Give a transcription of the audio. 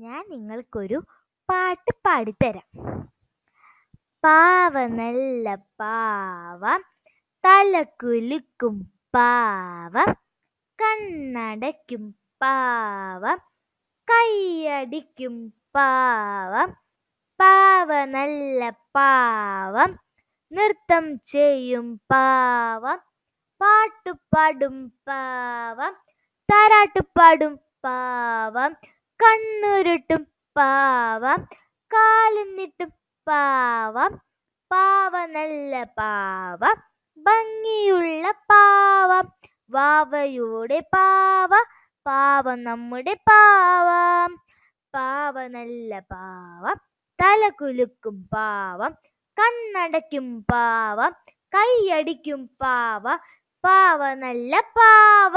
ഞാൻ നിങ്ങൾക്കൊരു പാട്ട് പാടിത്തരാം പാവ നല്ല പാവ കുലുക്കും പാവ കണ്ണടയ്ക്കും പാവ കൈയടിക്കും പാവ പാവ നല്ല പാവ നൃത്തം ചെയ്യും പാവ പാട്ടുപാടും പാവ താരാട്ടുപാടും പാവം കണ്ണുരുട്ടും പാവം കാലുന്നിട്ടും പാവം പാവ നല്ല പാവ ഭംഗിയുള്ള പാവ വാവയുടെ പാവ പാവ നമ്മുടെ പാവ പാവ നല്ല പാവം തല കുലുക്കും പാവം കണ്ണടയ്ക്കും പാവം കൈയടിക്കും പാവ പാവ നല്ല പാവ